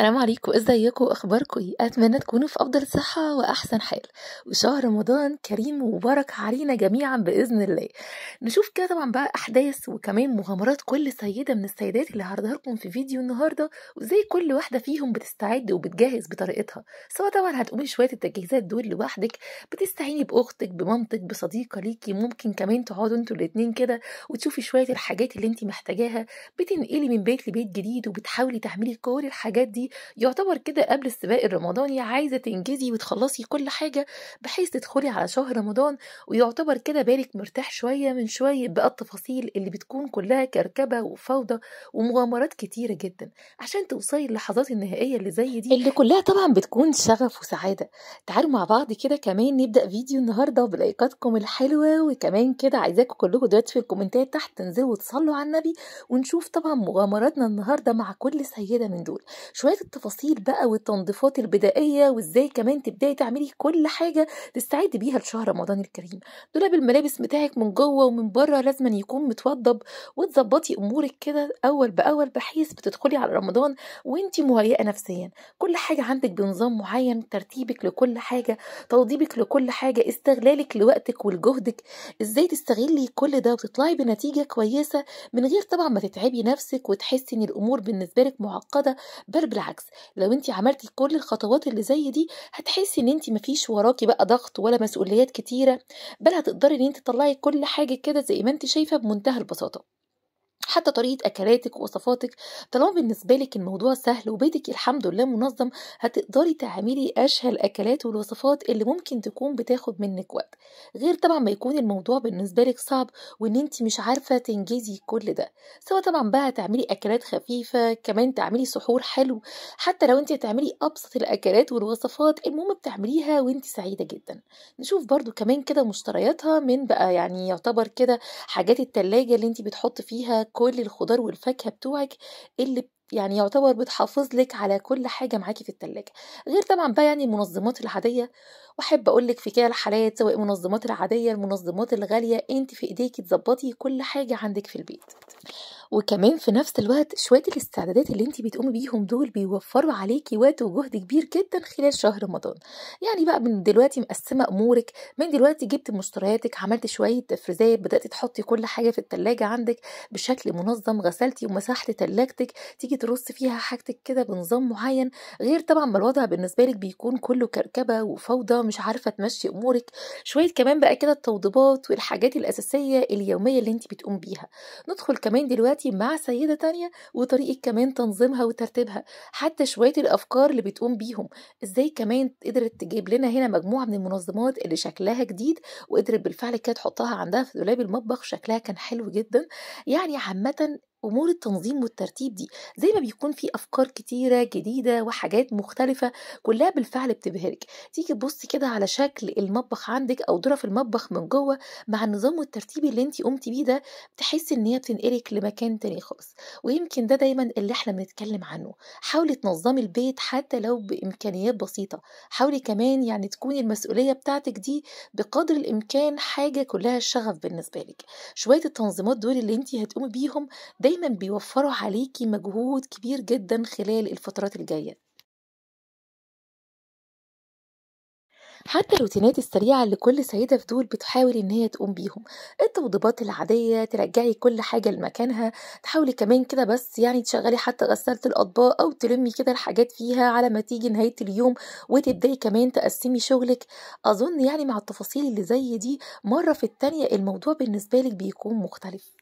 السلام عليكم ازيكم اخباركم اتمنى تكونوا في افضل صحه واحسن حال وشهر رمضان كريم ومبارك علينا جميعا باذن الله نشوف كده طبعا بقى احداث وكمان مغامرات كل سيده من السيدات اللي هعرضها لكم في فيديو النهارده وازاي كل واحده فيهم بتستعد وبتجهز بطريقتها سواء طبعا هتقومي شويه التجهيزات دول لوحدك بتستعيني باختك بمامتك بصديقه ليكي ممكن كمان تقعدوا انتوا الاتنين كده وتشوفي شويه الحاجات اللي انت محتاجاها بتنقلي من بيت لبيت جديد وبتحاولي تعملي كل الحاجات دي يعتبر كده قبل السباق الرمضاني عايزه تنجزي وتخلصي كل حاجه بحيث تدخلي على شهر رمضان ويعتبر كده بالك مرتاح شويه من شويه بقى التفاصيل اللي بتكون كلها كركبه وفوضى ومغامرات كتيره جدا عشان توصلي للحظات النهائيه اللي زي دي اللي كلها طبعا بتكون شغف وسعاده تعالوا مع بعض كده كمان نبدا فيديو النهارده بلايكاتكم الحلوه وكمان كده عايزاكم كلكم دلوقتي في الكومنتات تحت تنزلوا وتصلوا على النبي ونشوف طبعا مغامراتنا النهارده مع كل سيده من دول شويه شوية التفاصيل بقى والتنظيفات البدائية وازاي كمان تبدأي تعملي كل حاجة تستعدي بيها لشهر رمضان الكريم دولاب الملابس بتاعك من جوه ومن بره لازم يكون متوضب وتظبطي أمورك كده أول بأول بحيث بتدخلي على رمضان وانت مهيئة نفسيا كل حاجة عندك بنظام معين ترتيبك لكل حاجة توضيبك لكل حاجة استغلالك لوقتك ولجهدك ازاي تستغلي كل ده وتطلعي بنتيجة كويسة من غير طبعا ما تتعبي نفسك وتحسي ان الأمور بالنسبة لك معقدة بل بالعكس لو انت عملتي كل الخطوات اللي زي دي هتحسي ان انت مفيش وراكي بقى ضغط ولا مسؤوليات كتيره بل هتقدري ان انت تطلعي كل حاجه كده زي ما انت شايفه بمنتهى البساطه حتى طريقه اكلاتك ووصفاتك طالما بالنسبه لك الموضوع سهل وبيتك الحمد لله منظم هتقدري تعملي اشهى الاكلات والوصفات اللي ممكن تكون بتاخد منك وقت غير طبعا ما يكون الموضوع بالنسبه لك صعب وان انت مش عارفه تنجزي كل ده سواء طبعا بقى تعملي اكلات خفيفه كمان تعملي سحور حلو حتى لو انت هتعملي ابسط الاكلات والوصفات المهم بتعمليها وانت سعيده جدا نشوف برضو كمان كده مشترياتها من بقى يعني يعتبر كده حاجات التلاجة اللي انت بتحط فيها كل الخضار والفاكهه بتوعك اللي يعني يعتبر بتحافظ لك على كل حاجه معاكي في التلاجة غير طبعا بقى يعني المنظمات العاديه واحب اقول لك في كده الحالات سواء المنظمات العاديه المنظمات الغاليه انت في ايديكي تظبطي كل حاجه عندك في البيت وكمان في نفس الوقت شويه الاستعدادات اللي انت بتقومي بيهم دول بيوفروا عليكي وقت وجهد كبير جدا خلال شهر رمضان يعني بقى من دلوقتي مقسمه امورك من دلوقتي جبت مشترياتك عملت شويه تفريزات بدات تحطي كل حاجه في التلاجة عندك بشكل منظم غسلتي ومسحتي تلاجتك تيجي ترص فيها حاجتك كده بنظام معين غير طبعا ما الوضع بالنسبه لك بيكون كله كركبه وفوضى مش عارفه تمشي امورك شويه كمان بقى كده التوضيبات والحاجات الاساسيه اليوميه اللي انت بتقوم بيها ندخل كمان دلوقتي دلوقتي مع سيدة تانية وطريقة كمان تنظيمها وترتيبها حتى شوية الأفكار اللي بتقوم بيهم إزاي كمان قدرت تجيب لنا هنا مجموعة من المنظمات اللي شكلها جديد وقدرت بالفعل كده تحطها عندها في دولاب المطبخ شكلها كان حلو جدا يعني عامة امور التنظيم والترتيب دي زي ما بيكون في افكار كتيره جديده وحاجات مختلفه كلها بالفعل بتبهرك تيجي تبصي كده على شكل المطبخ عندك او درف المطبخ من جوه مع النظام والترتيب اللي انت قمتي بيه ده بتحسي ان هي بتنقلك لمكان تاني خالص ويمكن ده دايما اللي احنا بنتكلم عنه حاولي تنظمي البيت حتى لو بامكانيات بسيطه حاولي كمان يعني تكوني المسؤوليه بتاعتك دي بقدر الامكان حاجه كلها شغف بالنسبه لك شويه التنظيمات دول اللي انت هتقومي بيهم ده دايما بيوفروا عليكي مجهود كبير جدا خلال الفترات الجاية حتى الروتينات السريعة اللي كل سيدة في دول بتحاول إن هي تقوم بيهم التوضيبات العادية ترجعي كل حاجة لمكانها تحاولي كمان كده بس يعني تشغلي حتى غسالة الأطباق أو تلمي كده الحاجات فيها على ما تيجي نهاية اليوم وتبدأي كمان تقسمي شغلك أظن يعني مع التفاصيل اللي زي دي مرة في التانية الموضوع بالنسبة لك بيكون مختلف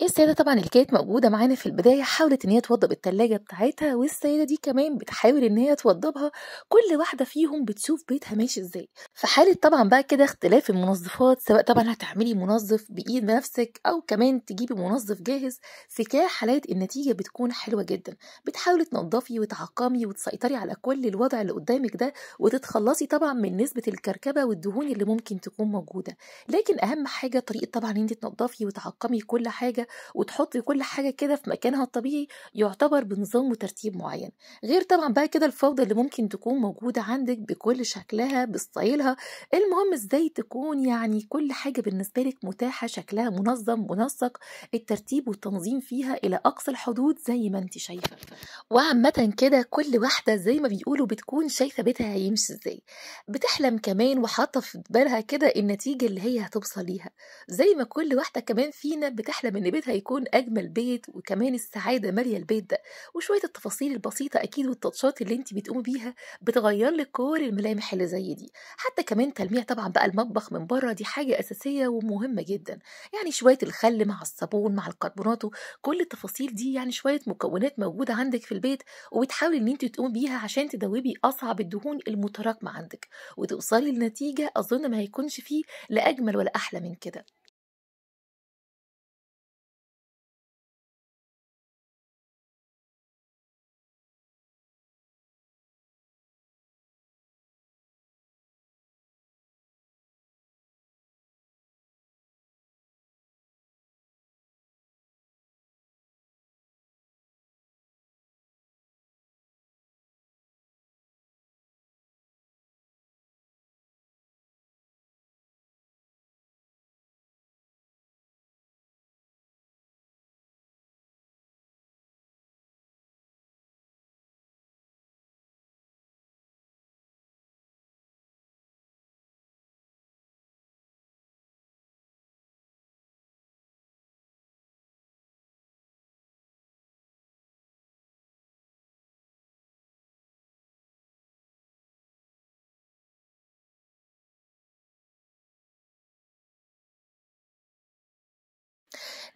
إيه السيدة طبعا اللي كانت موجودة معانا في البداية حاولت إن هي توضب التلاجة بتاعتها والسيدة دي كمان بتحاول إن هي توضبها كل واحدة فيهم بتشوف بيتها ماشي إزاي في حالة طبعا بقى كده اختلاف المنظفات سواء طبعا هتعملي منظف بإيد نفسك أو كمان تجيبي منظف جاهز في كل حالات النتيجة بتكون حلوة جدا بتحاولي تنظفي وتعقمي وتسيطري على كل الوضع اللي قدامك ده وتتخلصي طبعا من نسبة الكركبة والدهون اللي ممكن تكون موجودة لكن أهم حاجة طريقة طبعا إن أنت تنظفي وتعقمي كل حاجة حاجه وتحطي كل حاجه كده في مكانها الطبيعي يعتبر بنظام وترتيب معين غير طبعا بقى كده الفوضى اللي ممكن تكون موجوده عندك بكل شكلها بستايلها المهم ازاي تكون يعني كل حاجه بالنسبه لك متاحه شكلها منظم منسق الترتيب والتنظيم فيها الى اقصى الحدود زي ما انت شايفه وعامه كده كل واحده زي ما بيقولوا بتكون شايفه بيتها هيمشي ازاي بتحلم كمان وحاطه في بالها كده النتيجه اللي هي هتوصل ليها زي ما كل واحده كمان فينا بتحلم ان البيت هيكون اجمل بيت وكمان السعاده ماليه البيت ده وشويه التفاصيل البسيطه اكيد والتاتشات اللي انت بتقومي بيها بتغير لك كل الملامح اللي زي دي حتى كمان تلميع طبعا بقى المطبخ من بره دي حاجه اساسيه ومهمه جدا يعني شويه الخل مع الصابون مع الكربونات كل التفاصيل دي يعني شويه مكونات موجوده عندك في البيت وبتحاولي ان انت تقومي بيها عشان تدوبي اصعب الدهون المتراكمه عندك وتوصلي لنتيجه اظن ما هيكونش فيه لا اجمل ولا احلى من كده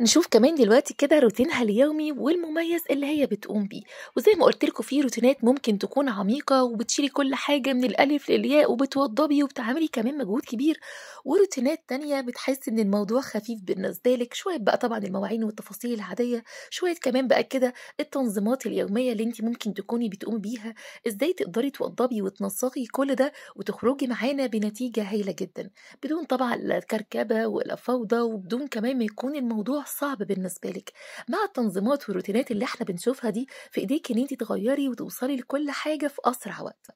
نشوف كمان دلوقتي كده روتينها اليومي والمميز اللي هي بتقوم بيه وزي ما قلت لكم في روتينات ممكن تكون عميقه وبتشيلي كل حاجه من الالف للياء وبتوضبي وبتعملي كمان مجهود كبير وروتينات تانية بتحس ان الموضوع خفيف بالنسبه لك شويه بقى طبعا المواعين والتفاصيل العاديه شويه كمان بقى كده التنظيمات اليوميه اللي انت ممكن تكوني بتقومي بيها ازاي تقدري توضبي وتنسقي كل ده وتخرجي معانا بنتيجه هايله جدا بدون طبعا كركبه ولا فوضى وبدون كمان ما يكون الموضوع صعب بالنسبه لك مع التنظيمات والروتينات اللي احنا بنشوفها دي في ايديك ان انت تغيري وتوصلي لكل حاجه في اسرع وقت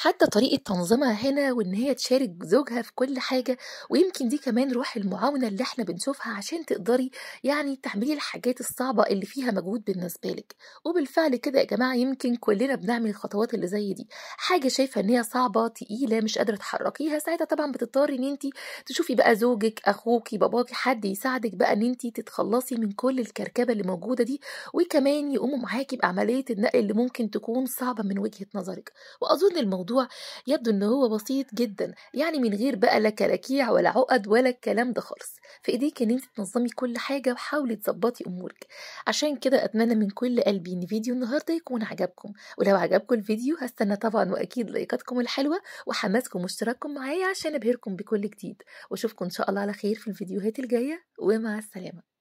حتى طريقة تنظيمها هنا وإن هي تشارك زوجها في كل حاجة ويمكن دي كمان روح المعاونة اللي احنا بنشوفها عشان تقدري يعني تعملي الحاجات الصعبة اللي فيها مجهود بالنسبة لك وبالفعل كده يا جماعة يمكن كلنا بنعمل الخطوات اللي زي دي حاجة شايفة إن هي صعبة تقيلة مش قادرة تحركيها ساعتها طبعا بتضطري إن أنت تشوفي بقى زوجك أخوكي باباكي حد يساعدك بقى إن أنت تتخلصي من كل الكركبة اللي موجودة دي وكمان يقوموا معاكي بعملية النقل اللي ممكن تكون صعبة من وجهة نظرك وأظن الموضوع الموضوع يبدو ان هو بسيط جدا يعني من غير بقى لا كلاكيع ولا عقد ولا الكلام ده خالص في ايديك ان انت تنظمي كل حاجه وحاولي تظبطي امورك عشان كده اتمنى من كل قلبي ان فيديو النهارده يكون عجبكم ولو عجبكم الفيديو هستنى طبعا واكيد لايكاتكم الحلوه وحماسكم واشتراككم معايا عشان ابهركم بكل جديد واشوفكم ان شاء الله على خير في الفيديوهات الجايه ومع السلامه